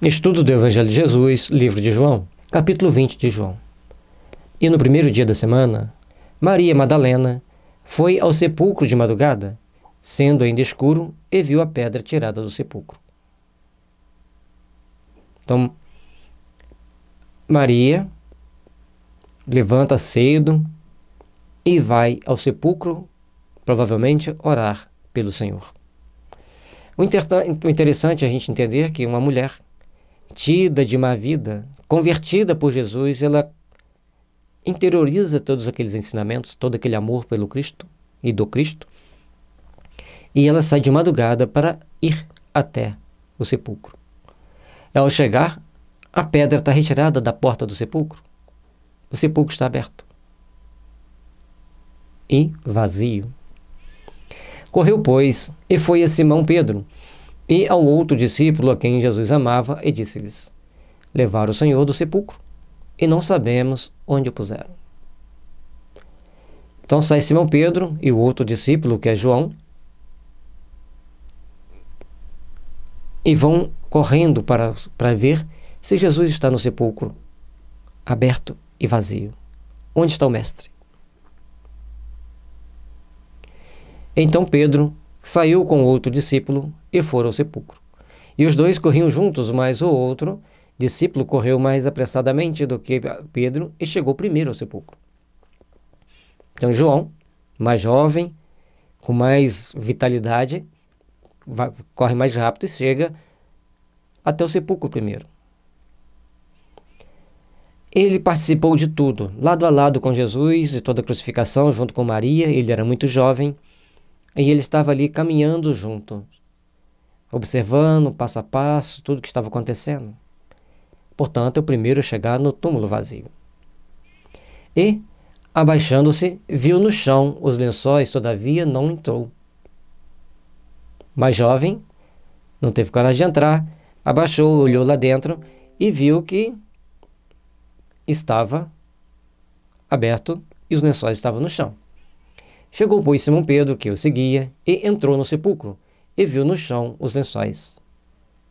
Estudo do Evangelho de Jesus, livro de João, capítulo 20 de João. E no primeiro dia da semana, Maria Madalena foi ao sepulcro de madrugada, sendo ainda escuro, e viu a pedra tirada do sepulcro. Então, Maria levanta cedo e vai ao sepulcro, provavelmente orar pelo Senhor. O interessante é a gente entender que uma mulher batida de má vida, convertida por Jesus, ela interioriza todos aqueles ensinamentos, todo aquele amor pelo Cristo e do Cristo, e ela sai de madrugada para ir até o sepulcro. Ao chegar, a pedra está retirada da porta do sepulcro, o sepulcro está aberto e vazio. Correu, pois, e foi a Simão Pedro, e ao outro discípulo a quem Jesus amava, e disse-lhes: Levaram o Senhor do sepulcro, e não sabemos onde o puseram. Então sai Simão Pedro e o outro discípulo, que é João, e vão correndo para, para ver se Jesus está no sepulcro, aberto e vazio. Onde está o Mestre? Então Pedro saiu com o outro discípulo e foram ao sepulcro. E os dois corriam juntos, mas o outro discípulo correu mais apressadamente do que Pedro e chegou primeiro ao sepulcro. Então, João, mais jovem, com mais vitalidade, vai, corre mais rápido e chega até o sepulcro primeiro. Ele participou de tudo, lado a lado com Jesus, de toda a crucificação, junto com Maria. Ele era muito jovem e ele estava ali caminhando junto observando passo a passo tudo o que estava acontecendo. Portanto, é o primeiro a chegar no túmulo vazio. E, abaixando-se, viu no chão os lençóis, todavia não entrou. Mais jovem, não teve coragem de entrar, abaixou, olhou lá dentro e viu que estava aberto e os lençóis estavam no chão. Chegou, pois, Simão Pedro, que o seguia, e entrou no sepulcro e viu no chão os lençóis.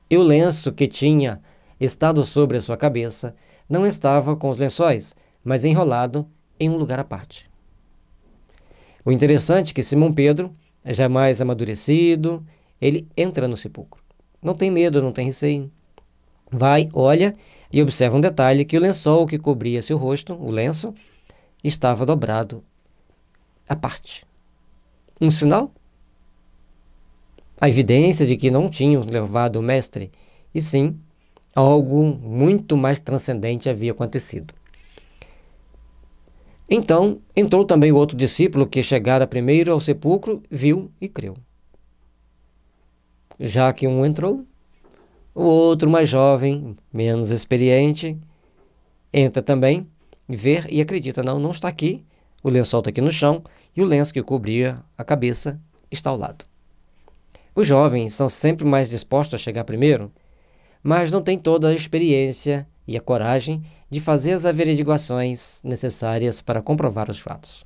E o lenço que tinha estado sobre a sua cabeça não estava com os lençóis, mas enrolado em um lugar à parte. O interessante é que Simão Pedro, jamais amadurecido, ele entra no sepulcro. Não tem medo, não tem receio. Vai, olha e observa um detalhe que o lençol que cobria seu rosto, o lenço, estava dobrado à parte. Um sinal a evidência de que não tinham levado o mestre, e sim algo muito mais transcendente havia acontecido. Então entrou também o outro discípulo que chegara primeiro ao sepulcro, viu e creu. Já que um entrou, o outro, mais jovem, menos experiente, entra também, vê e acredita: não, não está aqui, o lençol está aqui no chão e o lenço que cobria a cabeça está ao lado. Os jovens são sempre mais dispostos a chegar primeiro, mas não têm toda a experiência e a coragem de fazer as averiguações necessárias para comprovar os fatos.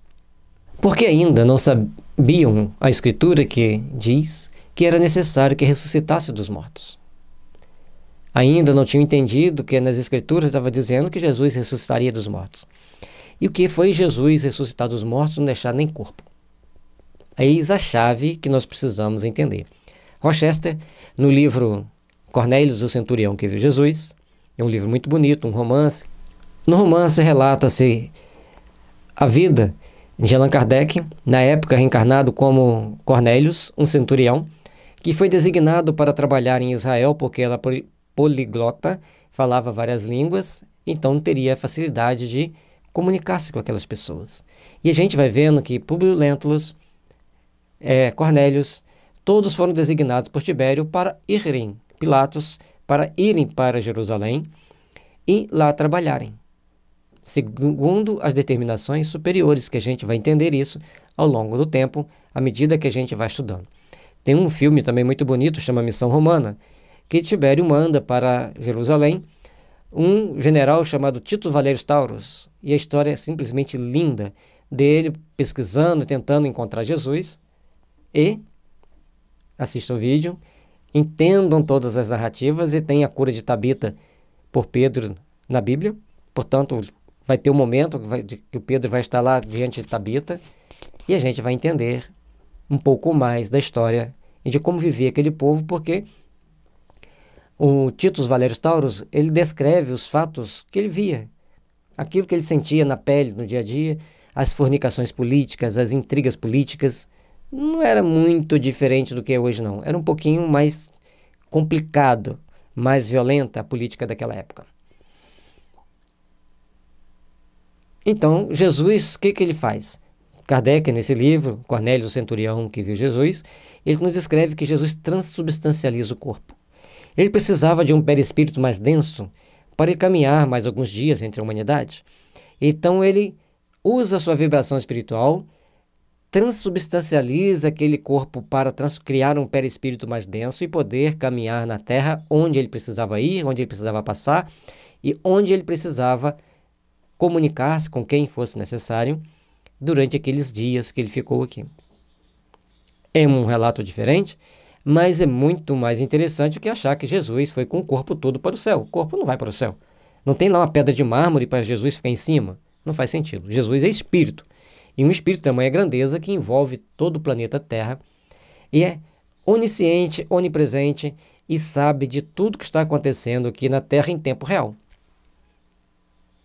Porque ainda não sabiam a escritura que diz que era necessário que ressuscitasse dos mortos. Ainda não tinham entendido que nas escrituras estava dizendo que Jesus ressuscitaria dos mortos. E o que foi Jesus ressuscitar dos mortos não deixar nem corpo. Eis a chave que nós precisamos entender. Rochester, no livro Cornélios, o Centurião que Viu Jesus, é um livro muito bonito, um romance. No romance relata-se a vida de Allan Kardec, na época reencarnado como Cornélios, um centurião, que foi designado para trabalhar em Israel porque era poliglota, falava várias línguas, então teria facilidade de comunicar-se com aquelas pessoas. E a gente vai vendo que Publio Lentulus, é, Cornélios, Todos foram designados por Tibério para irem, Pilatos, para irem para Jerusalém e lá trabalharem. Segundo as determinações superiores, que a gente vai entender isso ao longo do tempo, à medida que a gente vai estudando. Tem um filme também muito bonito, chama Missão Romana, que Tibério manda para Jerusalém um general chamado Tito Valério Tauros. E a história é simplesmente linda dele pesquisando, tentando encontrar Jesus e assista o vídeo, entendam todas as narrativas e tenha a cura de Tabita por Pedro na Bíblia. Portanto, vai ter um momento que, vai, que o Pedro vai estar lá diante de Tabita e a gente vai entender um pouco mais da história e de como vivia aquele povo, porque o Titus Valerius Taurus, ele descreve os fatos que ele via, aquilo que ele sentia na pele no dia a dia, as fornicações políticas, as intrigas políticas, não era muito diferente do que é hoje, não. Era um pouquinho mais complicado, mais violenta a política daquela época. Então, Jesus, o que, que ele faz? Kardec, nesse livro, Cornélio o Centurião, que viu Jesus, ele nos descreve que Jesus transubstancializa o corpo. Ele precisava de um perispírito mais denso para caminhar mais alguns dias entre a humanidade. Então, ele usa sua vibração espiritual transubstancializa aquele corpo para criar um perispírito mais denso e poder caminhar na Terra onde ele precisava ir, onde ele precisava passar e onde ele precisava comunicar-se com quem fosse necessário durante aqueles dias que ele ficou aqui. É um relato diferente, mas é muito mais interessante do que achar que Jesus foi com o corpo todo para o céu. O corpo não vai para o céu. Não tem lá uma pedra de mármore para Jesus ficar em cima. Não faz sentido. Jesus é espírito. E um espírito de tamanha é grandeza que envolve todo o planeta Terra e é onisciente, onipresente e sabe de tudo que está acontecendo aqui na Terra em tempo real.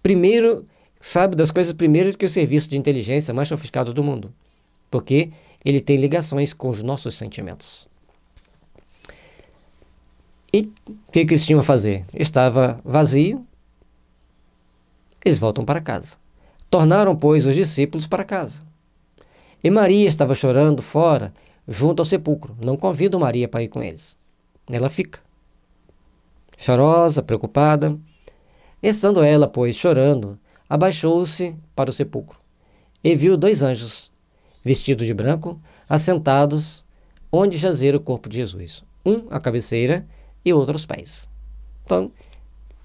Primeiro, sabe das coisas primeiro que o serviço de inteligência mais sofisticado do mundo, porque ele tem ligações com os nossos sentimentos. E o que, que eles tinham a fazer? Estava vazio, eles voltam para casa. Tornaram, pois, os discípulos para casa. E Maria estava chorando fora, junto ao sepulcro. Não convidam Maria para ir com eles. Ela fica. Chorosa, preocupada. Estando ela, pois, chorando, abaixou-se para o sepulcro e viu dois anjos, vestidos de branco, assentados onde jazera o corpo de Jesus, um à cabeceira e outro aos pés. Então,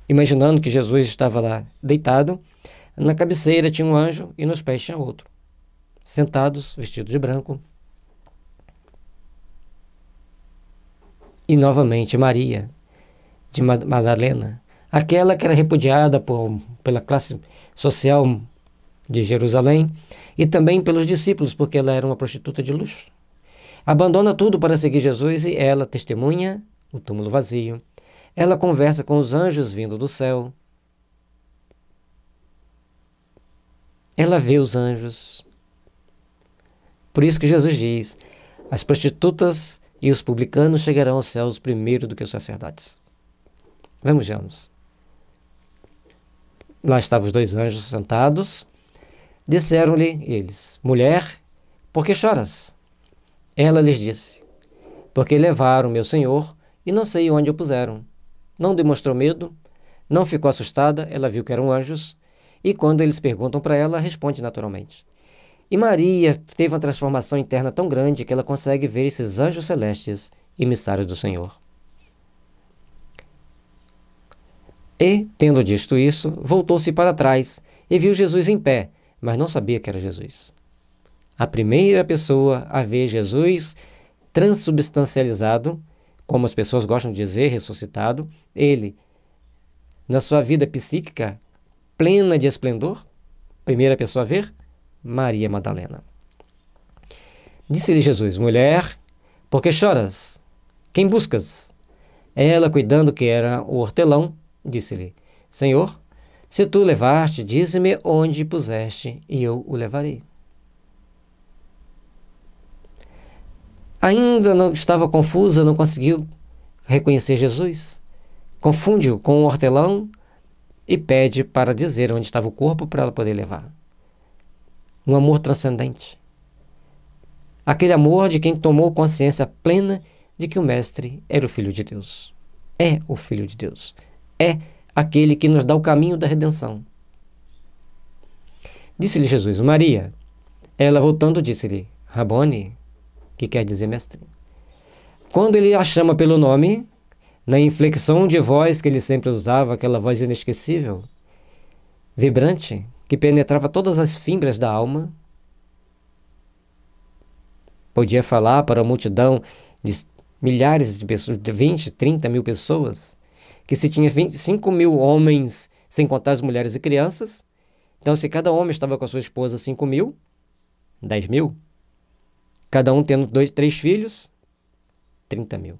imaginando que Jesus estava lá deitado, na cabeceira tinha um anjo e nos pés tinha outro, sentados, vestidos de branco. E novamente Maria, de Madalena, aquela que era repudiada por, pela classe social de Jerusalém e também pelos discípulos, porque ela era uma prostituta de luxo. Abandona tudo para seguir Jesus e ela testemunha o túmulo vazio. Ela conversa com os anjos vindo do céu. Ela vê os anjos. Por isso que Jesus diz: as prostitutas e os publicanos chegarão aos céus primeiro do que os sacerdotes. Vamos Vejamos. Lá estavam os dois anjos sentados. Disseram-lhe eles: Mulher, por que choras? Ela lhes disse: Porque levaram meu senhor e não sei onde o puseram. Não demonstrou medo, não ficou assustada, ela viu que eram anjos e quando eles perguntam para ela, responde naturalmente. E Maria teve uma transformação interna tão grande que ela consegue ver esses anjos celestes, emissários do Senhor. E, tendo dito isso, voltou-se para trás e viu Jesus em pé, mas não sabia que era Jesus. A primeira pessoa a ver Jesus transubstancializado, como as pessoas gostam de dizer, ressuscitado, ele, na sua vida psíquica, plena de esplendor, primeira pessoa a ver, Maria Madalena. Disse-lhe Jesus: Mulher, por que choras? Quem buscas? É ela, cuidando que era o hortelão, disse-lhe: Senhor, se tu levaste, dize-me onde puseste, e eu o levarei. Ainda não estava confusa, não conseguiu reconhecer Jesus. Confunde-o com o hortelão e pede para dizer onde estava o corpo para ela poder levar. Um amor transcendente. Aquele amor de quem tomou consciência plena de que o Mestre era o Filho de Deus. É o Filho de Deus. É aquele que nos dá o caminho da redenção. Disse-lhe Jesus, Maria. Ela voltando disse-lhe, Rabone, que quer dizer mestre. Quando ele a chama pelo nome, na inflexão de voz que ele sempre usava, aquela voz inesquecível, vibrante, que penetrava todas as fimbras da alma. Podia falar para a multidão de milhares de pessoas, de 20, 30 mil pessoas, que se tinha 25 mil homens, sem contar as mulheres e crianças. Então, se cada homem estava com a sua esposa 5 mil, 10 mil, cada um tendo dois, três filhos, 30 mil.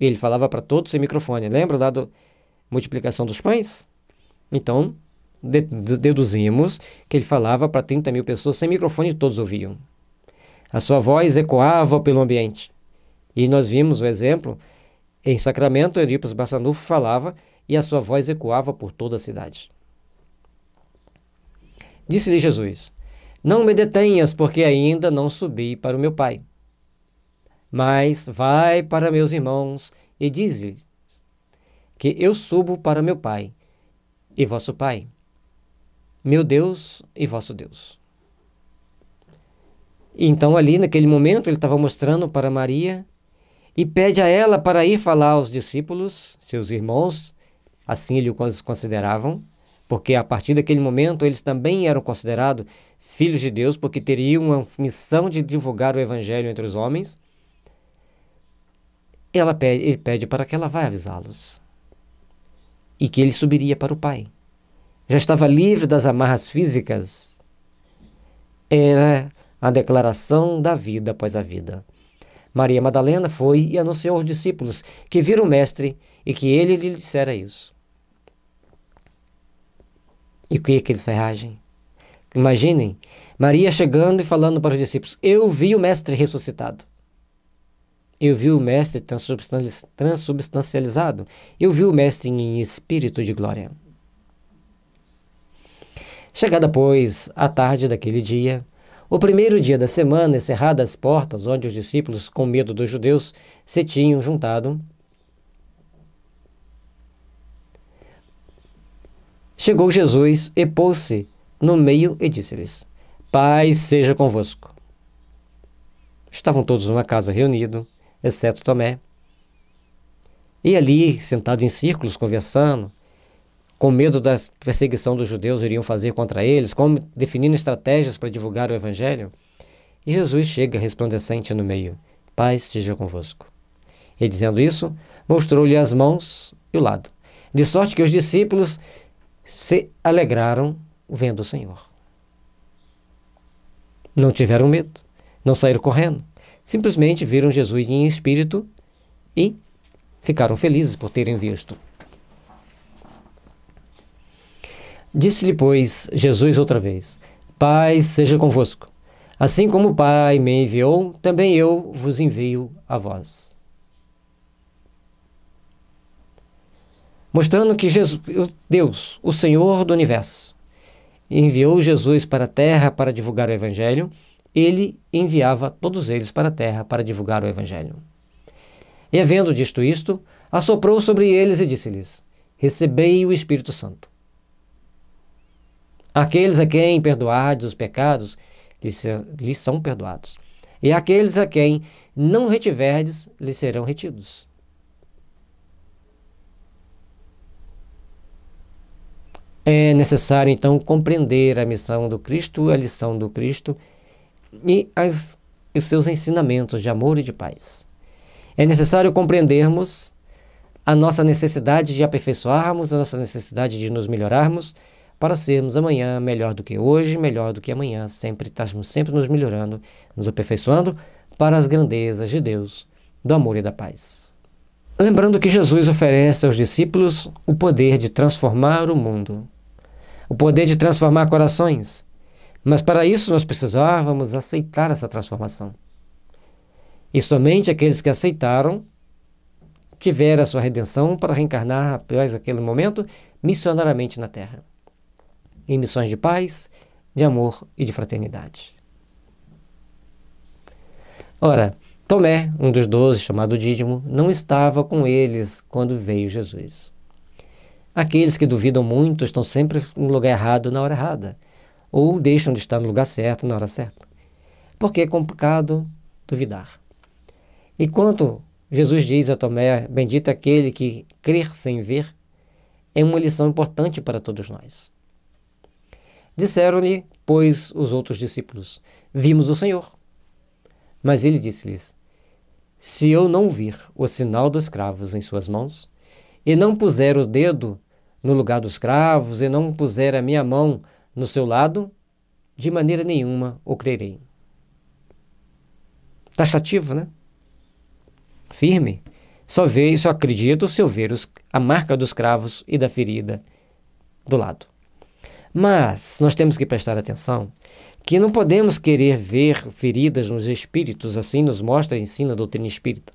Ele falava para todos sem microfone. Lembra lá da do multiplicação dos pães? Então, deduzimos que ele falava para 30 mil pessoas sem microfone e todos ouviam. A sua voz ecoava pelo ambiente. E nós vimos o exemplo em Sacramento, Eurípides Bassanufo falava e a sua voz ecoava por toda a cidade. Disse-lhe Jesus: Não me detenhas, porque ainda não subi para o meu Pai. Mas vai para meus irmãos e diz-lhes que eu subo para meu Pai e vosso Pai, meu Deus e vosso Deus. Então, ali naquele momento, ele estava mostrando para Maria e pede a ela para ir falar aos discípulos, seus irmãos, assim ele os consideravam, porque a partir daquele momento eles também eram considerados filhos de Deus, porque teriam uma missão de divulgar o evangelho entre os homens. Ela pede, ele pede para que ela vá avisá-los e que ele subiria para o pai. Já estava livre das amarras físicas. Era a declaração da vida após a vida. Maria Madalena foi e anunciou aos discípulos que viram o Mestre e que ele lhe dissera isso. E o que é que eles reagem? Imaginem, Maria chegando e falando para os discípulos: Eu vi o Mestre ressuscitado. Eu vi o Mestre transubstancializado. Eu vi o Mestre em espírito de glória. Chegada, pois, a tarde daquele dia, o primeiro dia da semana, encerradas as portas onde os discípulos, com medo dos judeus, se tinham juntado, chegou Jesus e pôs-se no meio e disse-lhes: Paz seja convosco. Estavam todos numa casa reunidos exceto Tomé. E ali, sentado em círculos, conversando, com medo da perseguição dos judeus iriam fazer contra eles, como definindo estratégias para divulgar o evangelho. E Jesus chega resplandecente no meio: Paz esteja convosco. E dizendo isso, mostrou-lhe as mãos e o lado, de sorte que os discípulos se alegraram vendo o Senhor. Não tiveram medo, não saíram correndo, simplesmente viram Jesus em espírito e ficaram felizes por terem visto. Disse-lhe, pois, Jesus outra vez: Paz seja convosco. Assim como o Pai me enviou, também eu vos envio a vós. Mostrando que Jesus, Deus, o Senhor do universo, enviou Jesus para a terra para divulgar o Evangelho ele enviava todos eles para a terra para divulgar o Evangelho. E havendo disto isto, assoprou sobre eles e disse-lhes: Recebei o Espírito Santo. Aqueles a quem perdoardes os pecados, lhes são perdoados. E aqueles a quem não retiverdes, lhes serão retidos. É necessário, então, compreender a missão do Cristo, a lição do Cristo e as, os seus ensinamentos de amor e de paz. É necessário compreendermos a nossa necessidade de aperfeiçoarmos, a nossa necessidade de nos melhorarmos para sermos amanhã melhor do que hoje, melhor do que amanhã, sempre estarmos sempre nos melhorando, nos aperfeiçoando para as grandezas de Deus, do amor e da paz. Lembrando que Jesus oferece aos discípulos o poder de transformar o mundo, o poder de transformar corações, mas para isso nós precisávamos aceitar essa transformação. E somente aqueles que aceitaram tiveram a sua redenção para reencarnar após aquele momento missionariamente na Terra. Em missões de paz, de amor e de fraternidade. Ora, Tomé, um dos doze, chamado Dídimo, não estava com eles quando veio Jesus. Aqueles que duvidam muito estão sempre no lugar errado na hora errada ou deixam de estar no lugar certo na hora certa. Porque é complicado duvidar. E quanto Jesus diz a Tomé: Bendito é aquele que crer sem ver, é uma lição importante para todos nós. Disseram-lhe, pois, os outros discípulos: Vimos o Senhor. Mas ele disse-lhes: Se eu não vir o sinal dos cravos em suas mãos, e não puser o dedo no lugar dos cravos, e não puser a minha mão no seu lado, de maneira nenhuma o crerei. Taxativo, tá né? Firme. Só vejo, só acredito se eu ver os, a marca dos cravos e da ferida do lado. Mas nós temos que prestar atenção que não podemos querer ver feridas nos espíritos, assim nos mostra e ensina a doutrina espírita.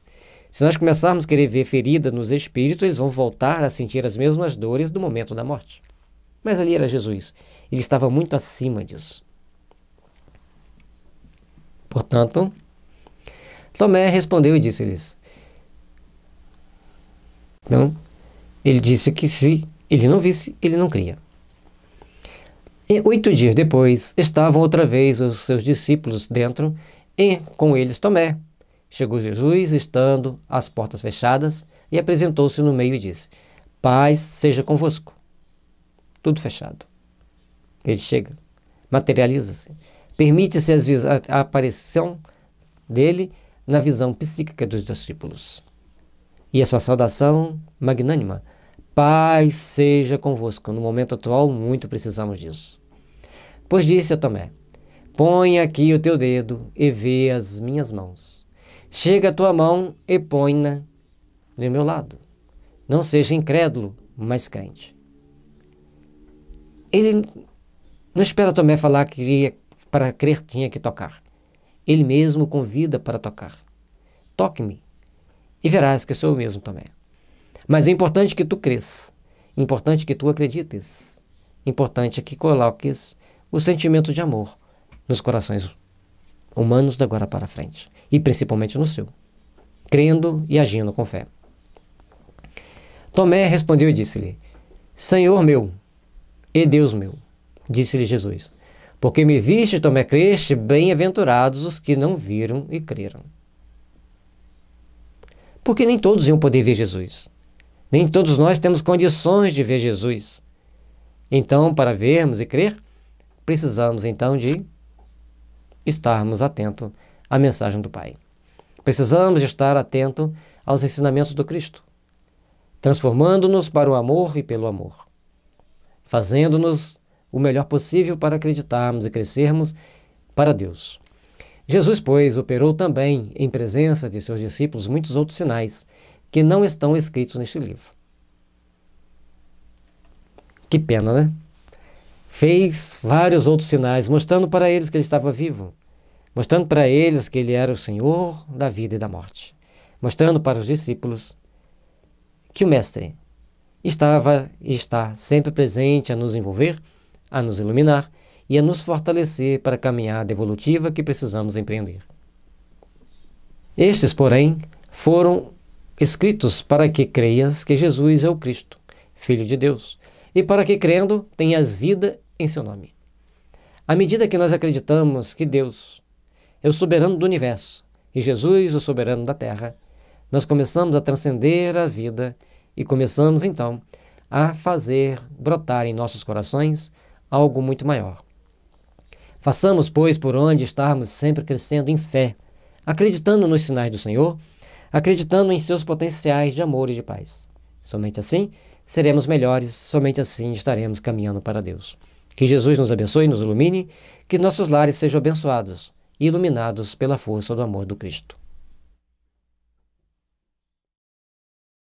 Se nós começarmos a querer ver ferida nos espíritos, eles vão voltar a sentir as mesmas dores do momento da morte. Mas ali era Jesus. Ele estava muito acima disso. Portanto, Tomé respondeu e disse-lhes. Então, ele disse que se ele não visse, ele não cria. E oito dias depois, estavam outra vez os seus discípulos dentro e com eles Tomé. Chegou Jesus, estando as portas fechadas, e apresentou-se no meio e disse: Paz seja convosco. Tudo fechado. Ele chega, materializa-se. Permite-se a aparição dele na visão psíquica dos discípulos. E a sua saudação magnânima. Paz seja convosco. No momento atual, muito precisamos disso. Pois disse a Tomé: Põe aqui o teu dedo e vê as minhas mãos. Chega a tua mão e põe-na no meu lado. Não seja incrédulo, mas crente. Ele não espera Tomé falar que iria, para crer tinha que tocar. Ele mesmo convida para tocar. Toque-me e verás que sou eu mesmo Tomé. Mas é importante que tu cresças, importante que tu acredites, importante é que coloques o sentimento de amor nos corações humanos da agora para frente e principalmente no seu, crendo e agindo com fé. Tomé respondeu e disse-lhe: Senhor meu e Deus meu. Disse-lhe Jesus: Porque me viste, tomé creste, bem-aventurados os que não viram e creram. Porque nem todos iam poder ver Jesus. Nem todos nós temos condições de ver Jesus. Então, para vermos e crer, precisamos então de estarmos atentos à mensagem do Pai. Precisamos de estar atento aos ensinamentos do Cristo, transformando-nos para o amor e pelo amor, fazendo-nos o melhor possível para acreditarmos e crescermos para Deus. Jesus, pois, operou também, em presença de seus discípulos, muitos outros sinais que não estão escritos neste livro. Que pena, né? Fez vários outros sinais, mostrando para eles que ele estava vivo, mostrando para eles que ele era o Senhor da vida e da morte, mostrando para os discípulos que o Mestre estava e está sempre presente a nos envolver a nos iluminar e a nos fortalecer para a caminhada evolutiva que precisamos empreender. Estes, porém, foram escritos para que creias que Jesus é o Cristo, Filho de Deus, e para que, crendo, tenhas vida em seu nome. À medida que nós acreditamos que Deus é o soberano do universo e Jesus o soberano da terra, nós começamos a transcender a vida e começamos então a fazer brotar em nossos corações algo muito maior. Façamos, pois, por onde estarmos sempre crescendo em fé, acreditando nos sinais do Senhor, acreditando em seus potenciais de amor e de paz. Somente assim seremos melhores, somente assim estaremos caminhando para Deus. Que Jesus nos abençoe e nos ilumine, que nossos lares sejam abençoados e iluminados pela força do amor do Cristo.